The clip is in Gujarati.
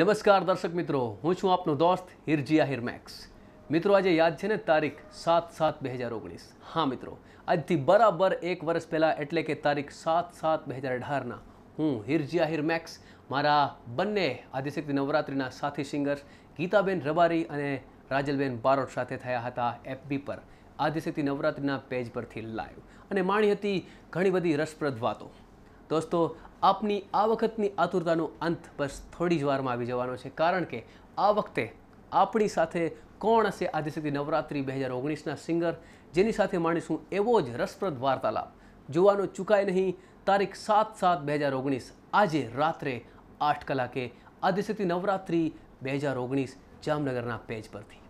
નમસ્કાર દર્શક મિત્રો હું છું આપનો દોસ્ત હિરજીયા મેક્સ મિત્રો આજે યાદ છે ને તારીખ સાત સાત બે હજાર ઓગણીસ હા મિત્રો આજથી બરાબર એક વર્ષ પહેલાં એટલે કે તારીખ સાત સાત બે હજાર અઢારના હું હિરજીયા મેક્સ મારા બંને આદિશક્તિ નવરાત્રિના સાથી સિંગર્સ ગીતાબેન રબારી અને રાજલબેન બારોટ સાથે થયા હતા એફબી પર આદિશક્તિ નવરાત્રિના પેજ પરથી લાઈવ અને માણી હતી ઘણી બધી રસપ્રદ વાતો દોસ્તો આપની આ વખતની આતુરતાનો અંત બસ થોડી જ વારમાં આવી જવાનો છે કારણ કે આ વખતે આપણી સાથે કોણ હશે આદિશક્તિ નવરાત્રિ બે હજાર ઓગણીસના સિંગર જેની સાથે માણીશું એવો જ રસપ્રદ વાર્તાલાપ જોવાનો ચૂકાય નહીં તારીખ સાત સાત બે હજાર ઓગણીસ આજે રાત્રે આઠ કલાકે આદિશક્તિ નવરાત્રિ બે હજાર ઓગણીસ જામનગરના પેજ પરથી